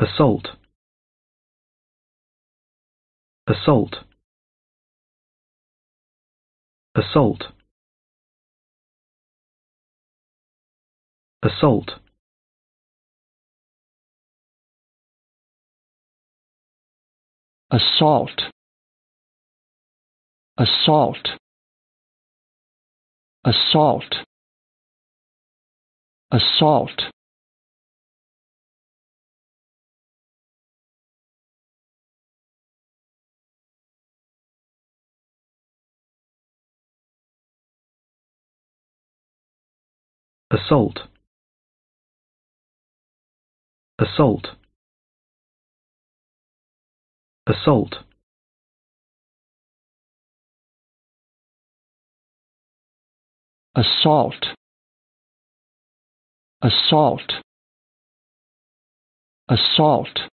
assault assault assault assault assault assault assault assault assault assault assault assault assault assault